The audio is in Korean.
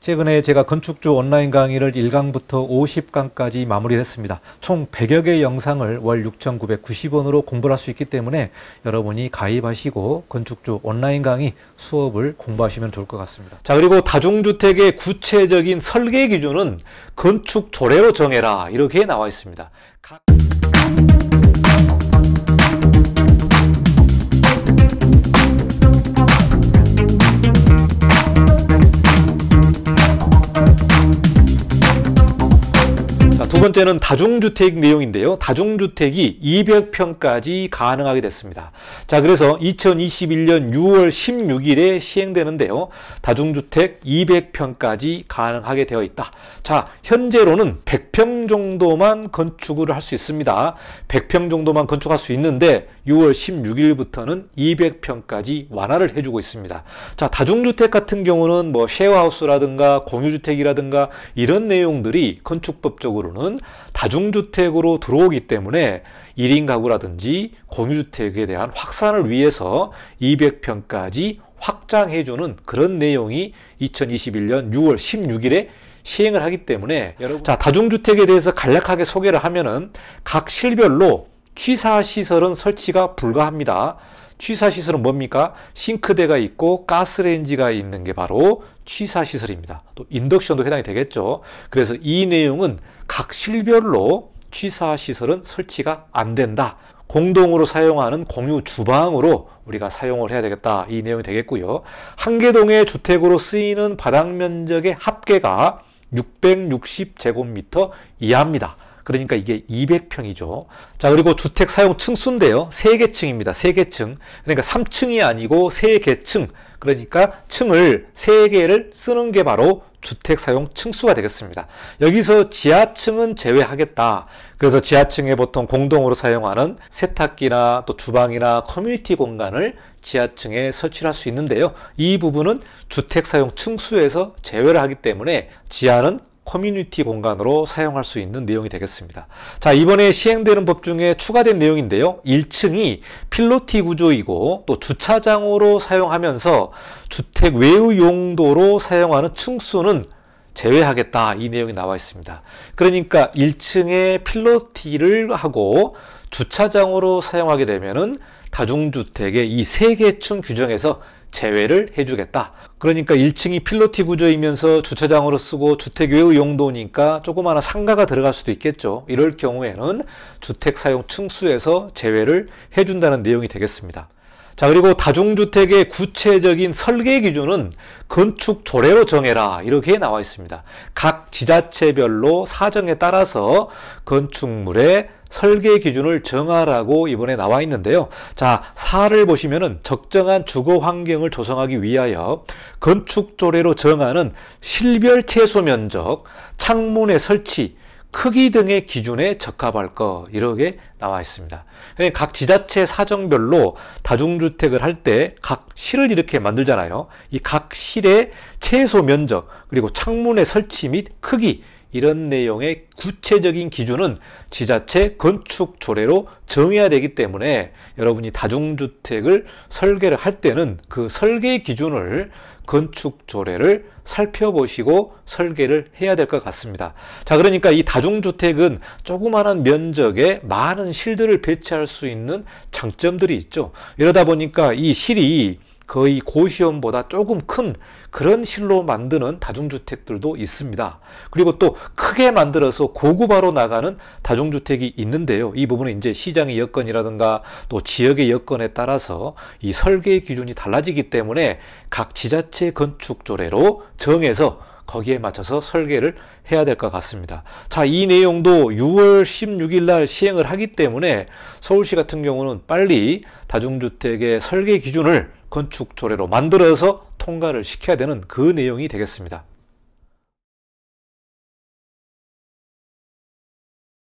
최근에 제가 건축주 온라인 강의를 1강부터 50강까지 마무리했습니다. 총 100여 개 영상을 월 6,990원으로 공부할 수 있기 때문에 여러분이 가입하시고 건축주 온라인 강의 수업을 공부하시면 좋을 것 같습니다. 자 그리고 다중주택의 구체적인 설계 기준은 건축 조례로 정해라 이렇게 나와 있습니다. 각... 두 번째는 다중주택 내용인데요. 다중주택이 200평까지 가능하게 됐습니다. 자, 그래서 2021년 6월 16일에 시행되는데요. 다중주택 200평까지 가능하게 되어 있다. 자, 현재로는 100평 정도만 건축을 할 수 있습니다. 100평 정도만 건축할 수 있는데 6월 16일부터는 200평까지 완화를 해주고 있습니다. 자, 다중주택 같은 경우는 뭐 쉐어하우스라든가 공유주택이라든가 이런 내용들이 건축법적으로는 경우는 다중주택으로 들어오기 때문에 1인 가구라든지 공유주택에 대한 확산을 위해서 200평까지 확장해주는 그런 내용이 2021년 6월 16일에 시행을 하기 때문에 여러분. 자 다중주택에 대해서 간략하게 소개를 하면은 각 실별로 취사시설은 설치가 불가합니다. 취사시설은 뭡니까? 싱크대가 있고 가스레인지가 있는 게 바로 취사시설입니다. 또 인덕션도 해당이 되겠죠. 그래서 이 내용은 각 실별로 취사시설은 설치가 안 된다. 공동으로 사용하는 공유 주방으로 우리가 사용을 해야 되겠다. 이 내용이 되겠고요. 한 개동의 주택으로 쓰이는 바닥 면적의 합계가 660제곱미터 이하입니다. 그러니까 이게 200평이죠. 자, 그리고 주택 사용 층수인데요. 3개층입니다. 3개층. 그러니까 3층이 아니고 3개층. 그러니까 층을 3개를 쓰는 게 바로 주택 사용 층수가 되겠습니다. 여기서 지하층은 제외하겠다. 그래서 지하층에 보통 공동으로 사용하는 세탁기나 또 주방이나 커뮤니티 공간을 지하층에 설치할 수 있는데요. 이 부분은 주택 사용 층수에서 제외를 하기 때문에 지하는 커뮤니티 공간으로 사용할 수 있는 내용이 되겠습니다. 자, 이번에 시행되는 법 중에 추가된 내용인데요. 1층이 필로티 구조이고 또 주차장으로 사용하면서 주택 외의 용도로 사용하는 층수는 제외하겠다 이 내용이 나와 있습니다. 그러니까 1층에 필로티를 하고 주차장으로 사용하게 되면은 다중주택의 이3개층 규정에서 제외를 해주겠다. 그러니까 1층이 필로티 구조이면서 주차장으로 쓰고 주택 외의 용도니까 조그마한 상가가 들어갈 수도 있겠죠. 이럴 경우에는 주택 사용 층수에서 제외를 해준다는 내용이 되겠습니다. 자 그리고 다중주택의 구체적인 설계 기준은 건축 조례로 정해라 이렇게 나와 있습니다. 각 지자체별로 사정에 따라서 건축물의 설계 기준을 정하라고 이번에 나와 있는데요. 자, 사를 보시면은 적정한 주거 환경을 조성하기 위하여 건축 조례로 정하는 실별 최소 면적, 창문의 설치, 크기 등의 기준에 적합할 것 이렇게 나와 있습니다. 그러니까 각 지자체 사정별로 다중주택을 할 때 각 실을 이렇게 만들잖아요. 이 각 실의 최소 면적 그리고 창문의 설치 및 크기 이런 내용의 구체적인 기준은 지자체 건축 조례로 정해야 되기 때문에 여러분이 다중주택을 설계를 할 때는 그 설계 기준을 건축 조례를 살펴보시고 설계를 해야 될 것 같습니다. 자, 그러니까 이 다중주택은 조그마한 면적에 많은 실들을 배치할 수 있는 장점들이 있죠. 이러다 보니까 이 실이 거의 고시원보다 조금 큰 그런 실로 만드는 다중주택들도 있습니다. 그리고 또 크게 만들어서 고급화로 나가는 다중주택이 있는데요. 이 부분은 이제 시장의 여건이라든가 또 지역의 여건에 따라서 이 설계 기준이 달라지기 때문에 각 지자체 건축 조례로 정해서 거기에 맞춰서 설계를 해야 될 것 같습니다. 자, 이 내용도 6월 16일 날 시행을 하기 때문에 서울시 같은 경우는 빨리 다중주택의 설계 기준을 건축 조례로 만들어서 통과를 시켜야 되는 그 내용이 되겠습니다.